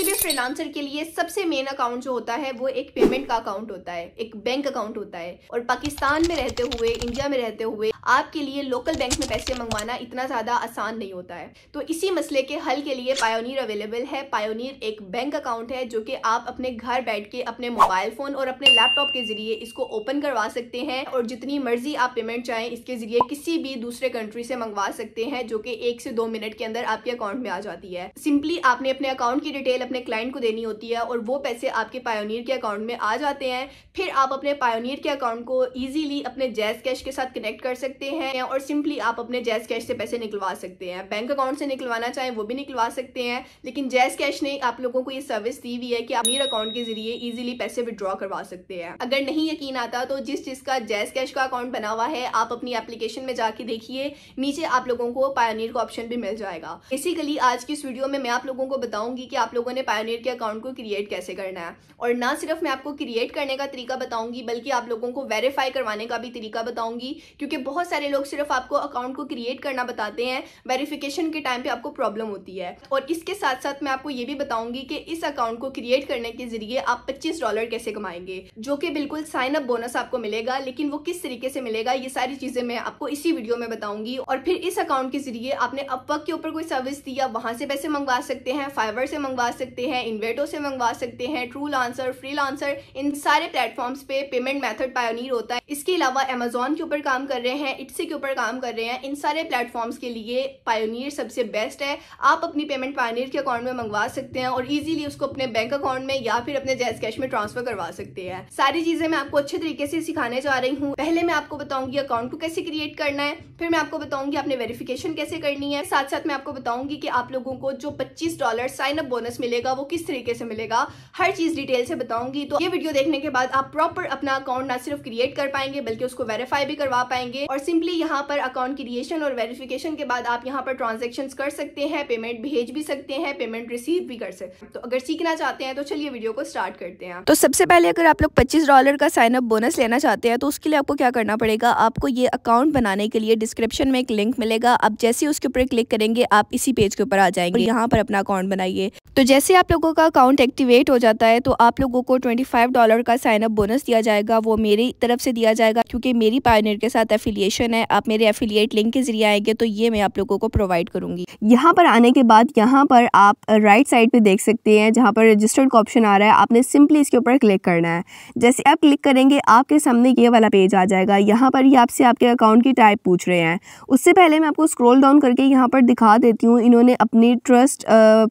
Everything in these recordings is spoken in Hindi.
किसी भी फ्रीलांसर के लिए सबसे मेन अकाउंट जो होता है वो एक पेमेंट का अकाउंट होता है एक बैंक अकाउंट होता है और पाकिस्तान में रहते हुए इंडिया में रहते हुए आपके लिए लोकल बैंक में पैसे मंगवाना इतना ज़्यादा आसान नहीं होता है तो इसी मसले के हल के लिए पायोनीर अवेलेबल है पायोनीर एक बैंक अकाउंट है जो कि आप अपने घर बैठ के अपने मोबाइल फ़ोन और अपने लैपटॉप के ज़रिए इसको ओपन करवा सकते हैं और जितनी मर्जी आप पेमेंट चाहें इसके ज़रिए किसी भी दूसरे कंट्री से मंगवा सकते हैं जो कि एक से दो मिनट के अंदर आपके अकाउंट में आ जाती है सिंपली आपने अपने अकाउंट की डिटेल अपने क्लाइंट को देनी होती है और वो पैसे आपके पायोनीर के अकाउंट में आ जाते हैं फिर आप अपने पायोनीर के अकाउंट को ईजिली अपने जैज कैश के साथ कनेक्ट कर सकते सकते हैं और सिंपली आप अपने जैस कैश से पैसे निकलवा सकते हैं बैंक अकाउंट से निकलवाना चाहें वो भी निकलवा सकते हैं लेकिन जैस कैश ने आप लोगों को ये सर्विस दी हुई है कि आप मीर अकाउंट के जरिए इजिली पैसे विद्रॉ करवा सकते हैं अगर नहीं यकीन आता तो जिस जिसका जैस कैश का अकाउंट बना हुआ है आप अपनी एप्लीकेशन में जाके देखिए नीचे आप लोगों को पायोनियर का ऑप्शन भी मिल जाएगा बेसिकली आज की इस वीडियो में मैं आप लोगों को बताऊंगी कि आप लोगों ने पायोनियर के अकाउंट को क्रिएट कैसे करना है और ना सिर्फ मैं आपको क्रिएट करने का तरीका बताऊंगी बल्कि आप लोगों को वेरीफाई करवाने का भी तरीका बताऊंगी क्योंकि बहुत बहुत सारे लोग सिर्फ आपको अकाउंट को क्रिएट करना बताते हैं वेरिफिकेशन के टाइम पे आपको प्रॉब्लम होती है और इसके साथ साथ मैं आपको ये भी बताऊंगी कि इस अकाउंट को क्रिएट करने के जरिए आप पच्चीस डॉलर कैसे कमाएंगे जो कि बिल्कुल साइन अप बोनस आपको मिलेगा लेकिन वो किस तरीके से मिलेगा ये सारी चीजें मैं आपको इसी वीडियो में बताऊंगी और फिर इस अकाउंट के जरिए आपने वक्त के ऊपर कोई सर्विस दी आप वहां से पैसे मंगवा सकते हैं फाइवर से मंगवा सकते हैं इन्वेटो से मंगवा सकते हैं ट्रू लांसर फ्री लांसर इन सारे प्लेटफॉर्म्स पे पेमेंट मेथड पायोनियर होता है इसके अलावा अमेजोन के ऊपर काम कर रहे हैं हैं इट्सी के ऊपर काम कर रहे हैं इन सारे प्लेटफॉर्म्स के लिए पायोनियर सबसे बेस्ट है आप अपनी पेमेंट पायोनियर के अकाउंट में मंगवा सकते हैं और इजीली उसको अपने बैंक अकाउंट में या फिर अपने जैस कैश में ट्रांसफर करवा सकते हैं सारी चीजें मैं आपको अच्छे तरीके से सिखाने जा रही हूँ पहले मैं आपको बताऊंगी अकाउंट को कैसे क्रिएट करना है फिर मैं आपको बताऊंगी आपने वेरिफिकेशन कैसे करनी है साथ साथ मैं आपको बताऊंगी कि आप लोगों को जो पच्चीस डॉलर साइन अप बोनस मिलेगा वो किस तरीके से मिलेगा हर चीज डिटेल से बताऊंगी तो ये वीडियो देखने के बाद आप प्रॉपर अपना अकाउंट ना सिर्फ क्रिएट कर पाएंगे बल्कि उसको वेरीफाई भी करवा पाएंगे और सिंपली यहाँ पर अकाउंट क्रिएशन और वेरिफिकेशन के बाद आप यहाँ पर ट्रांजेक्शन कर सकते हैं पेमेंट भेज भी सकते हैं पेमेंट रिसीव भी कर सकते हैं तो अगर सीखना चाहते हैं तो चलिए वीडियो को स्टार्ट करते हैं तो सबसे पहले अगर आप लोग पच्चीस डॉलर का साइन अप बोनस लेना चाहते हैं तो उसके लिए आपको क्या करना पड़ेगा आपको ये अकाउंट बनाने के लिए डिस्क्रिप्शन में एक लिंक मिलेगा आप जैसे उसके ऊपर क्लिक करेंगे आप इसी पेज के ऊपर आ जाएंगे यहाँ पर अपना अकाउंट बनाइए तो जैसे आप लोगों का अकाउंट एक्टिवेट हो जाता है तो आप लोगों को ट्वेंटी डॉलर का साइन अप बोनस दिया जाएगा वो मेरी तरफ से दिया जाएगा क्योंकि मेरी पायनियर के साथ एफिलियन लोकेशन है आप मेरे एफिलियट लिंक के ज़रिए आएंगे तो ये मैं आप लोगों को प्रोवाइड करूंगी यहाँ पर आने के बाद यहाँ पर आप राइट साइड पे देख सकते हैं जहाँ पर रजिस्टर्ड का ऑप्शन आ रहा है आपने सिंपली इसके ऊपर क्लिक करना है जैसे आप क्लिक करेंगे आपके सामने ये वाला पेज आ जाएगा यहाँ पर ही आपसे आपके अकाउंट की टाइप पूछ रहे हैं उससे पहले मैं आपको स्क्रोल डाउन करके यहाँ पर दिखा देती हूँ इन्होंने अपनी ट्रस्ट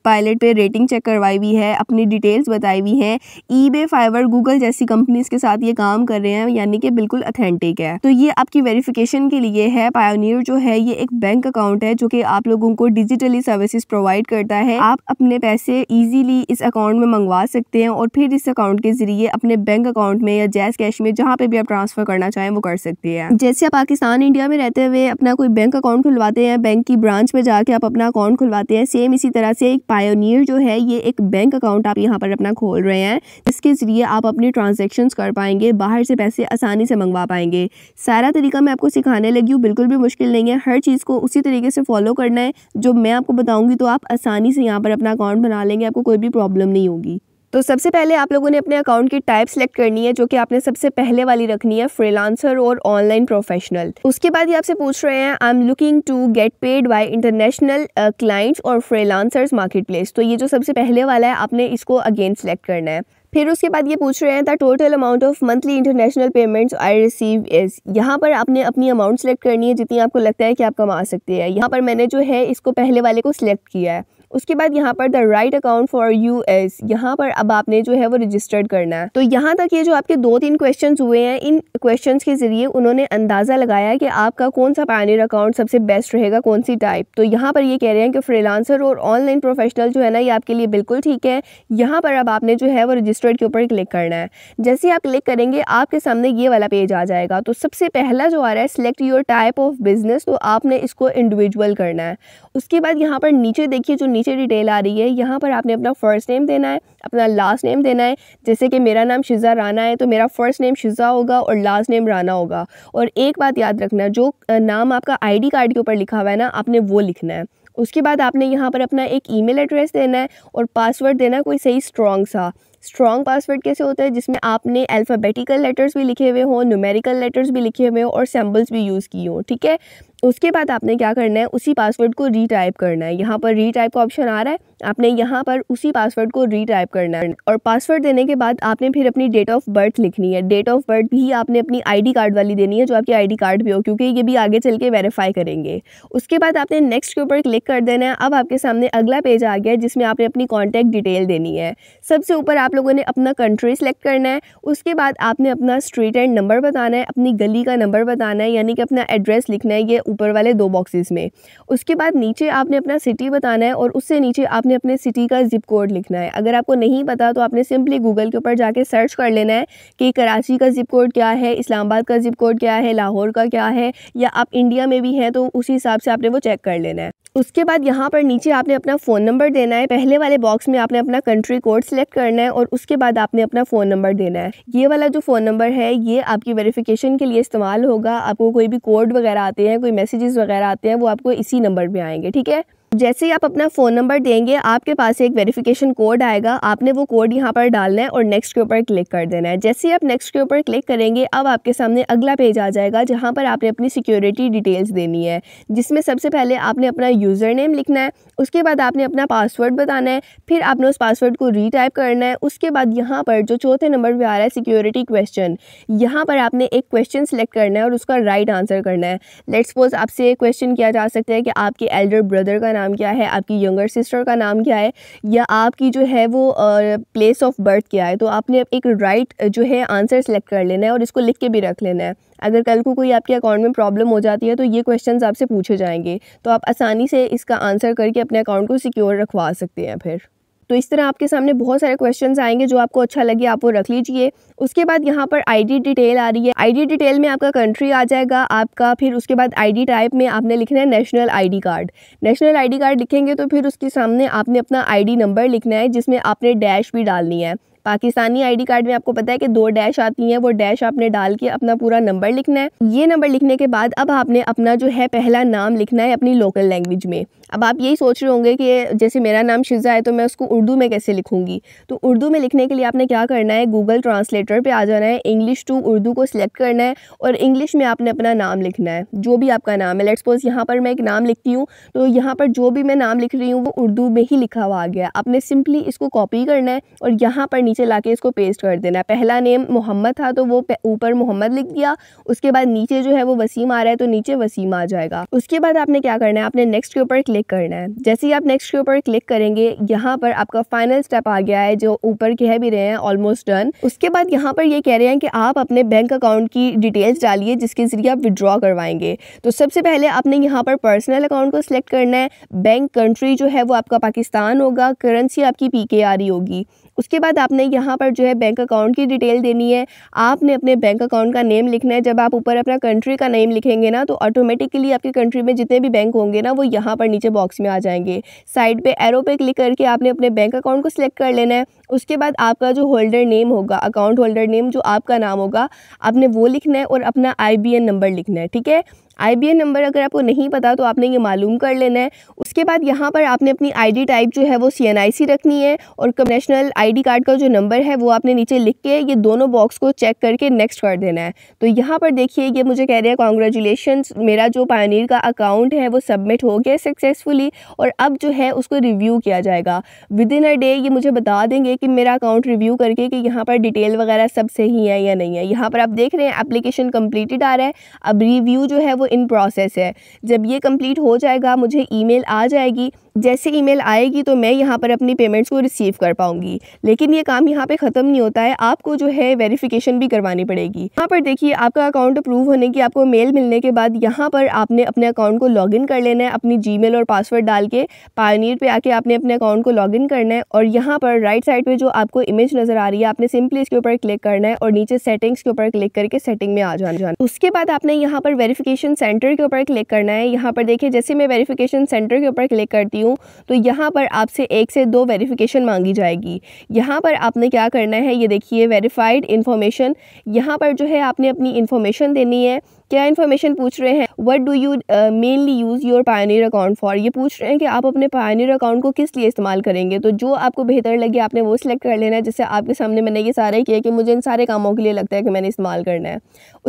पायलट पर रेटिंग चेक करवाई हुई है अपनी डिटेल्स बताई हुई हैं ई बे फाइवर गूगल जैसी कंपनीज के साथ ये काम कर रहे हैं यानी कि बिल्कुल अथेंटिक है तो ये आपकी वेरीफिकेशन इन्फॉर्मेशन के लिए है पायोनियर जो है ये एक बैंक अकाउंट है जो कि आप लोगों को डिजिटली सर्विसेज प्रोवाइड करता है आप अपने पैसे इजीली इस अकाउंट में मंगवा सकते हैं और फिर इस अकाउंट के जरिए अपने बैंक अकाउंट में या जैस कैश में जहाँ पे भी आप ट्रांसफर करना चाहें वो कर सकते हैं जैसे आप पाकिस्तान इंडिया में रहते हुए अपना कोई बैंक अकाउंट खुलवाते हैं बैंक की ब्रांच में जाके आप अपना अकाउंट खुलवाते हैं सेम इसी तरह से एक पायोनियर जो है ये एक बैंक अकाउंट आप यहाँ पर अपना खोल रहे हैं जिसके जरिए आप अपनी ट्रांजेक्शन कर पाएंगे बाहर से पैसे आसानी से मंगवा पाएंगे सारा तरीका मैं आपको सिखाने लगी हूँ बिल्कुल भी मुश्किल नहीं है हर चीज़ को उसी तरीके से फॉलो करना है जो मैं आपको बताऊँगी तो आप आसानी से यहाँ पर अपना अकाउंट बना लेंगे आपको कोई भी प्रॉब्लम नहीं होगी तो सबसे पहले आप लोगों ने अपने अकाउंट की टाइप सेलेक्ट करनी है जो कि आपने सबसे पहले वाली रखनी है फ्रीलांसर और ऑनलाइन प्रोफेशनल उसके बाद ये आपसे पूछ रहे हैं I am looking to get paid by international clients और फ्रीलांसर्स मार्केटप्लेस तो ये जो सबसे पहले वाला है आपने इसको अगेन सेलेक्ट करना है फिर उसके बाद ये पूछ रहे हैं the total amount of monthly international payments I receive is यहाँ पर आपने अपनी अमाउंट सेलेक्ट करनी है जितनी आपको लगता है कि आप कमा सकते हैं यहाँ पर मैंने जो है इसको पहले वाले को सिलेक्ट किया है उसके बाद यहाँ पर the right account for U S यहाँ पर अब आपने जो है वो रजिस्टर्ड करना है तो यहाँ तक ये जो आपके दो तीन क्वेश्चन हुए हैं इन क्वेश्चन के जरिए उन्होंने अंदाज़ा लगाया कि आपका कौन सा पायनियर अकाउंट सबसे बेस्ट रहेगा कौन सी टाइप तो यहाँ पर ये कह रहे हैं कि फ्रीलांसर और ऑनलाइन प्रोफेशनल जो है ना ये आपके लिए बिल्कुल ठीक है यहाँ पर अब आपने जो है वो रजिस्टर्ड के ऊपर क्लिक करना है जैसे आप क्लिक करेंगे आपके सामने ये वाला पेज आ जाएगा तो सबसे पहला जो आ रहा है select your type of business तो आपने इसको इंडिविजुअल करना है उसके बाद यहाँ पर नीचे देखिए जो नीचे नीचे डिटेल आ रही है यहाँ पर आपने अपना फ़र्स्ट नेम देना है अपना लास्ट नेम देना है जैसे कि मेरा नाम शिज़ा राना है तो मेरा फ़र्स्ट नेम शिज़ा होगा और लास्ट नेम राना होगा और एक बात याद रखना जो नाम आपका आई कार्ड के ऊपर लिखा हुआ है ना आपने वो लिखना है उसके बाद आपने यहाँ पर अपना एक ईमेल एड्रेस देना है और पासवर्ड देना कोई सही स्ट्रॉन्ग सा स्ट्रॉन्ग पासवर्ड कैसे होता है जिसमें आपने अल्फ़ाबेटिकल लेटर्स भी लिखे हुए हों न्यूमेरिकल लेटर्स भी लिखे हुए हों और सैम्बल्स भी यूज़ किए हों ठीक है उसके बाद आपने क्या करना है उसी पासवर्ड को रीटाइप करना है यहाँ पर रीटाइप का ऑप्शन आ रहा है आपने यहाँ पर उसी पासवर्ड को रीटाइप करना है और पासवर्ड देने के बाद आपने फिर अपनी डेट ऑफ बर्थ लिखनी है डेट ऑफ बर्थ भी आपने अपनी आईडी कार्ड वाली देनी है जो आपकी आईडी कार्ड भी हो क्योंकि ये भी आगे चल के वेरीफाई करेंगे उसके बाद आपने नेक्स्ट के ऊपर क्लिक कर देना है अब आपके सामने अगला पेज आ गया है जिसमें आपने अपनी कॉन्टैक्ट डिटेल देनी है सबसे ऊपर आप लोगों ने अपना कंट्री सेलेक्ट करना है उसके बाद आपने अपना स्ट्रीट एंड नंबर बताना है अपनी गली का नंबर बताना है यानी कि अपना एड्रेस लिखना है ये ऊपर वाले दो बॉक्सेस में उसके बाद नीचे आपने अपना सिटी बताना है और उससे नीचे आपने अपने सिटी का ज़िप कोड लिखना है अगर आपको नहीं पता तो आपने सिंपली गूगल के ऊपर जाके सर्च कर लेना है कि कराची का ज़िप कोड क्या है इस्लामाबाद का ज़िप कोड क्या है लाहौर का क्या है या आप इंडिया में भी हैं तो उसी हिसाब से आपने वो चेक कर लेना है उसके बाद यहाँ पर नीचे आपने अपना फ़ोन नंबर देना है पहले वाले बॉक्स में आपने अपना कंट्री कोड सेलेक्ट करना है और उसके बाद आपने अपना फ़ोन नंबर देना है ये वाला जो फ़ोन नंबर है ये आपकी वेरिफिकेशन के लिए इस्तेमाल होगा आपको कोई भी कोड वगैरह आते हैं कोई मैसेजेस वगैरह आते हैं वो आपको इसी नंबर पर आएंगे ठीक है जैसे ही आप अपना फ़ोन नंबर देंगे आपके पास एक वेरिफिकेशन कोड आएगा आपने वो कोड यहाँ पर डालना है और नेक्स्ट के ऊपर क्लिक कर देना है जैसे ही आप नेक्स्ट के ऊपर क्लिक करेंगे अब आपके सामने अगला पेज आ जाएगा जहाँ पर आपने अपनी सिक्योरिटी डिटेल्स देनी है जिसमें सबसे पहले आपने अपना यूज़र नेम लिखना है उसके बाद आपने अपना पासवर्ड बताना है फिर आपने उस पासवर्ड को रीटाइप करना है उसके बाद यहाँ पर जो चौथे नंबर पर आ रहा है सिक्योरिटी क्वेश्चन यहाँ पर आपने एक क्वेश्चन सेलेक्ट करना है और उसका राइट आंसर करना है लेट्स सपोज आपसे क्वेश्चन किया जा सकता है कि आपके एल्डर ब्रदर का नाम क्या है आपकी यंगर सिस्टर का नाम क्या है या आपकी जो है वो प्लेस ऑफ बर्थ क्या है तो आपने एक राइट right जो है आंसर सेलेक्ट कर लेना है और इसको लिख के भी रख लेना है अगर कल को कोई आपके अकाउंट में प्रॉब्लम हो जाती है तो ये क्वेश्चन आपसे पूछे जाएंगे तो आप आसानी से इसका आंसर करके अपने अकाउंट को सिक्योर रखवा सकते हैं फिर तो इस तरह आपके सामने बहुत सारे क्वेश्चन आएंगे जो आपको अच्छा लगे आप वो रख लीजिए उसके बाद यहाँ पर आईडी डिटेल आ रही है आईडी डिटेल में आपका कंट्री आ जाएगा आपका फिर उसके बाद आईडी टाइप में आपने लिखना है national ID card national ID card लिखेंगे तो फिर उसके सामने आपने अपना आईडी नंबर लिखना है जिसमें आपने डैश भी डालनी है पाकिस्तानी आईडी कार्ड में आपको पता है कि दो डैश आती हैं वो डैश आपने डाल के अपना पूरा नंबर लिखना है ये नंबर लिखने के बाद अब आपने अपना जो है पहला नाम लिखना है अपनी लोकल लैंग्वेज में अब आप यही सोच रहे होंगे कि जैसे मेरा नाम शिजा है तो मैं उसको उर्दू में कैसे लिखूंगी तो उर्दू में लिखने के लिए आपने क्या करना है गूगल ट्रांसलेटर पर आ जाना है इंग्लिश टू उर्दू को सिलेक्ट करना है और इंग्लिश में आपने अपना नाम लिखना है जो भी आपका नाम है लेट सपोज़ यहाँ पर मैं एक नाम लिखती हूँ तो यहाँ पर जो भी मैं नाम लिख रही हूँ वो उर्दू में ही लिखा हुआ आ गया आपने सिंपली इसको कॉपी करना है और यहाँ पर नीचे ला इसको पेस्ट कर देना है पहला नेम मोहम्मद था तो वो ऊपर मोहम्मद लिख दिया उसके बाद नीचे जो है वो वसीम आ रहा है तो नीचे वसीम आ जाएगा उसके बाद आपने क्या करना है आपने नेक्स्ट के ऊपर क्लिक क्लिक करना है जैसे ही आप नेक्स्ट के ऊपर क्लिक करेंगे यहाँ पर आपका फाइनल स्टेप आ गया है जो ऊपर कह भी रहे हैं ऑलमोस्ट डन उसके बाद यहाँ पर ये कह रहे हैं कि आप अपने बैंक अकाउंट की डिटेल्स डालिए जिसके ज़रिए आप विड्रॉ करवाएंगे तो सबसे पहले आपने यहाँ पर पर्सनल अकाउंट को सिलेक्ट करना है बैंक कंट्री जो है वो आपका पाकिस्तान होगा करेंसी आपकी पी e होगी उसके बाद आपने यहाँ पर जो है बैंक अकाउंट की डिटेल देनी है आपने अपने बैंक अकाउंट का नेम लिखना है जब आप ऊपर अपना कंट्री का नेम लिखेंगे ना तो ऑटोमेटिकली आपकी कंट्री में जितने भी बैंक होंगे ना वो यहाँ पर नीचे बॉक्स में आ जाएंगे साइड पर एरो पे क्लिक करके आपने अपने बैंक अकाउंट को सिलेक्ट कर लेना है उसके बाद आपका जो होल्डर नेम होगा अकाउंट होल्डर नेम जो आपका नाम होगा आपने वो लिखना है और अपना आई नंबर लिखना है ठीक है आई नंबर अगर आपको नहीं पता तो आपने ये मालूम कर लेना है उसके बाद यहाँ पर आपने अपनी आईडी टाइप जो है वो सी रखनी है और नेशनल आईडी कार्ड का जो नंबर है वो आपने नीचे लिख के ये दोनों बॉक्स को चेक करके नेक्स्ट कर देना है तो यहाँ पर देखिए ये मुझे कह रहे हैं कॉन्ग्रेचुलेशन मेरा जो पायनियर का अकाउंट है वो सबमिट हो गया सक्सेसफुली और अब जो है उसको रिव्यू किया जाएगा विद इन अ डे ये मुझे बता देंगे कि मेरा अकाउंट रिव्यू करके कि यहाँ पर डिटेल वगैरह सब सही है या नहीं है यहाँ पर आप देख रहे हैं एप्लीकेशन कम्प्लीटेड आ रहा है अब रिव्यू जो है वो इन प्रोसेस है जब ये कम्प्लीट हो जाएगा मुझे ई आ जाएगी जैसे ईमेल आएगी तो मैं यहाँ पर अपनी पेमेंट्स को रिसीव कर पाऊँगी लेकिन ये काम यहाँ पे ख़त्म नहीं होता है आपको जो है वेरिफिकेशन भी करवानी पड़ेगी यहाँ पर देखिए आपका अकाउंट अप्रूव होने की आपको मेल मिलने के बाद यहाँ पर आपने अपने अकाउंट को लॉगिन कर लेना है अपनी जीमेल और पासवर्ड डाल के पायनियर पे आके आपने अपने अकाउंट को लॉगिन करना है और यहाँ पर राइट साइड पे जो आपको इमेज नज़र आ रही है आपने सिंपली इसके ऊपर क्लिक करना है और नीचे सेटिंग्स के ऊपर क्लिक करके सेटिंग में आ जाना जाना उसके बाद आपने यहाँ पर वेरिफिकेशन सेंटर के ऊपर क्लिक करना है यहाँ पर देखिए जैसे मैं वेरिफिकेशन सेंटर के ऊपर क्लिक करती हूँ तो यहाँ पर आपसे एक से दो वेरिफिकेशन मांगी जाएगी यहाँ पर आपने क्या करना है ये देखिए वेरीफाइड इन्फॉर्मेशन यहाँ पर जो है आपने अपनी इन्फॉर्मेशन देनी है क्या इन्फॉर्मेशन पूछ रहे हैं what do you mainly use your Payoneer account for ये पूछ रहे हैं कि आप अपने पायनियर अकाउंट को किस लिए इस्तेमाल करेंगे तो जो आपको बेहतर लगे आपने वो सिलेक्ट कर लेना है जिससे आपके सामने मैंने ये सारा किया कि मुझे इन सारे कामों के लिए लगता है कि मैंने इस्तेमाल करना है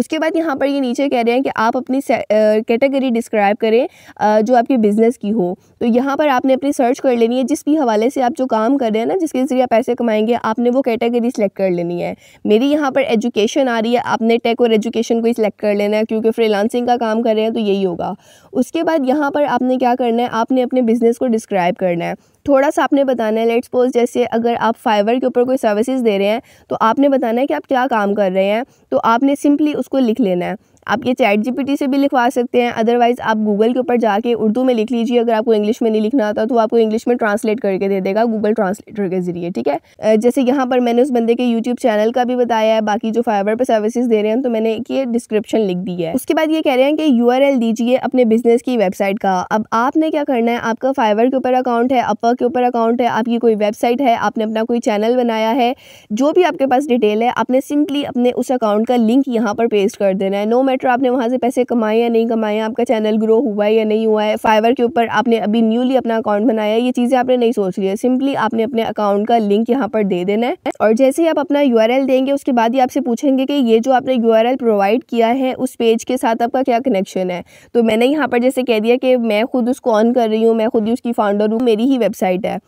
उसके बाद यहाँ पर ये नीचे कह रहे हैं कि आप अपनी कैटेगरी डिस्क्राइब uh, करें uh, जो आपकी बिज़नेस की हो तो यहाँ पर आपने अपनी सर्च कर लेनी है जिस भी हवाले से आप जो काम कर रहे हैं ना जिसके ज़रिए आप पैसे कमाएंगे आपने वो कैटेगरी सेलेक्ट कर लेनी है मेरी यहाँ पर एजुकेशन आ रही है आपने टेक और एजुकेशन को ही सिलेक्ट कर लेना है क्योंकि फ्रीलांसिंग का काम कर रहे हैं तो यही होगा उसके बाद यहाँ पर आपने क्या करना है आपने अपने बिज़नेस को डिस्क्राइब करना है थोड़ा सा आपने बताना है लेट सपोज जैसे अगर आप फाइवर के ऊपर कोई सर्विसेज दे रहे हैं तो आपने बताना है कि आप क्या काम कर रहे हैं तो आपने सिंपली उसको लिख लेना है आप ये चैट जीपीटी से भी लिखवा सकते हैं अदरवाइज़ आप गूगल के ऊपर जाके उर्दू में लिख लीजिए अगर आपको इंग्लिश में नहीं लिखना आता तो आपको इंग्लिश में ट्रांसलेट करके दे देगा गूगल ट्रांसलेटर के ज़रिए ठीक है जैसे यहाँ पर मैंने उस बंदे के यूट्यूब चैनल का भी बताया है बाकी जो फाइबर पर सर्विसेज दे रहे हैं तो मैंने ये डिस्क्रिप्शन लिख दी है उसके बाद ये कह रहे हैं कि यू दीजिए अपने बिजनेस की वेबसाइट का अब आपने क्या करना है आपका फाइबर के ऊपर अकाउंट है अपर के ऊपर अकाउंट है आपकी कोई वेबसाइट है आपने अपना कोई चैनल बनाया है जो भी आपके पास डिटेल है आपने सिंपली अपने उस अकाउंट का लिंक यहाँ पर पेस्ट कर देना है नो मैट मैटर तो आपने वहाँ से पैसे कमाए या नहीं कमाए आपका चैनल ग्रो हुआ है या नहीं हुआ है फाइवर के ऊपर आपने अभी न्यूली अपना अकाउंट बनाया है ये चीज़ें आपने नहीं सोच रही है सिंपली आपने अपने अकाउंट का लिंक यहाँ पर दे देना है और जैसे ही आप अपना यू देंगे उसके बाद ही आपसे पूछेंगे कि ये जो आपने यू प्रोवाइड किया है उस पेज के साथ आपका क्या कनेक्शन है तो मैंने यहाँ पर जैसे कह दिया कि मैं खुद उसको ऑन कर रही हूँ मैं खुद ही उसकी फाउंडर हूँ मेरी ही वेबसाइट है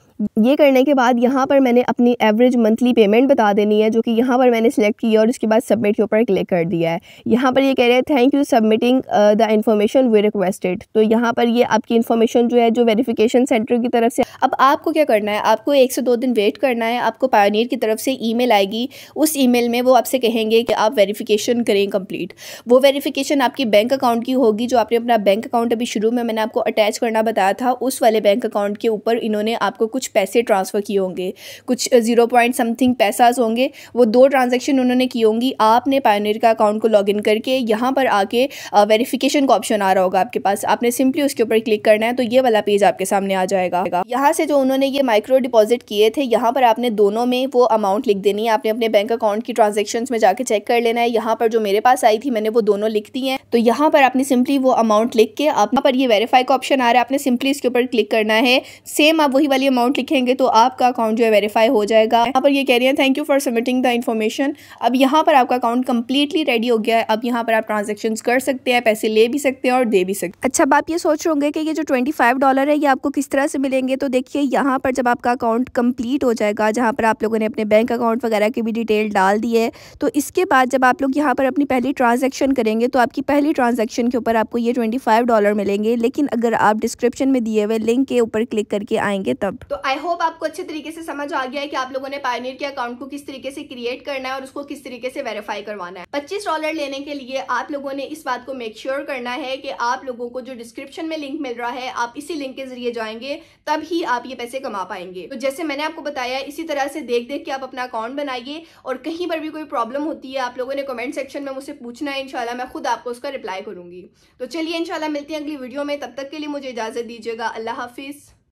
ये करने के बाद यहाँ पर मैंने अपनी एवरेज मंथली पेमेंट बता देनी है जो कि यहाँ पर मैंने सेलेक्ट की और उसके बाद सबमिट के ऊपर क्लिक कर दिया है यहाँ पर ये कह रहे हैं thank you submitting the information we requested तो यहाँ पर ये आपकी इन्फॉर्मेशन जो है जो वेरिफिकेशन सेंटर की तरफ से अब आपको क्या करना है आपको एक से दो दिन वेट करना है आपको पायोनियर की तरफ से ई आएगी उस ई में वो आपसे कहेंगे कि आप वेरीफिकेशन करें कंप्लीट वो वेरीफिकेशन आपके बैंक अकाउंट की होगी जो आपने अपना बैंक अकाउंट अभी शुरू में मैंने आपको अटैच करना बताया था उस वाले बैंक अकाउंट के ऊपर इन्होंने आपको कुछ पैसे ट्रांसफ़र किए होंगे कुछ ज़ीरो पॉइंट समथिंग पैसाज होंगे वो दो ट्रांजेक्शन उन्होंने की होंगी आपने पायोनियर का अकाउंट को लॉगिन करके यहाँ पर आके वेरीफिकेशन का ऑप्शन आ रहा होगा आपके पास आपने सिंपली उसके ऊपर क्लिक करना है तो ये वाला पेज आपके सामने आ जाएगा यहाँ से जो उन्होंने ये माइक्रो डिपॉजिट किए थे यहाँ पर आपने दोनों में वो अमाउंट लिख देनी है आपने अपने बैंक अकाउंट की ट्रांजेक्शन में जाके चेक कर लेना है यहाँ पर जो मेरे पास आई थी मैंने वो दोनों लिख दी हैं तो यहाँ पर आपने सिंपली वो अमाउंट लिख के आप पर ये वेरीफाई का ऑप्शन आ रहा है आपने सिंपली इसके ऊपर क्लिक करना है सेम आप वही वाली अमाउंट अकाउंट लिखेंगे तो आपका अकाउंट जो है वेरीफाई हो जाएगा यहाँ पर ये कह रही है thank you for submitting the information अब यहाँ पर आपका अकाउंट कम्प्लीटली रेडी हो गया है अब यहाँ पर आप ट्रांजेक्शन कर सकते हैं पैसे ले भी सकते हैं और दे भी सकते हैं अच्छा अब आप ये सोच होंगे कि ये जो ट्वेंटी फाइव डॉलर है ये आपको किस तरह से मिलेंगे तो देखिए यहाँ पर जब आपका अकाउंट कम्प्लीट हो जाएगा जहाँ पर आप लोगों ने अपने बैंक अकाउंट वगैरह की भी डिटेल डाल दी है तो इसके बाद जब आप लोग यहाँ पर अपनी पहली ट्रांजेक्शन करेंगे तो आपकी पहली ट्रांजेक्शन के ऊपर आपको ये ट्वेंटी फाइव डॉलर मिलेंगे लेकिन अगर आप डिस्क्रिप्शन में दिए हुए लिंक के ऊपर क्लिक करके आएंगे तब तो आई होप आपको अच्छे तरीके से समझ आ गया है कि आप लोगों ने पायनियर के अकाउंट को किस तरीके से क्रिएट करना है और उसको किस तरीके से वेरीफाई करवाना है पच्चीस डॉलर लेने के लिए आप लोगों ने इस बात को मेक श्योर sure करना है कि आप लोगों को जो डिस्क्रिप्शन में लिंक मिल रहा है आप इसी लिंक के जरिए जाएंगे तब ही आप ये पैसे कमा पाएंगे तो जैसे मैंने आपको बताया इसी तरह से देख देख के आप अपना अकाउंट बनाइए और कहीं पर भी कोई प्रॉब्लम होती है आप लोगों ने कमेंट सेक्शन में मुझसे पूछना है इनशाला मैं खुद आपको उसका रिप्लाई करूंगी तो चलिए इनशाला मिलती है अगली वीडियो में तब तक के लिए मुझे इजाजत दीजिएगा अल्लाह हाफिज़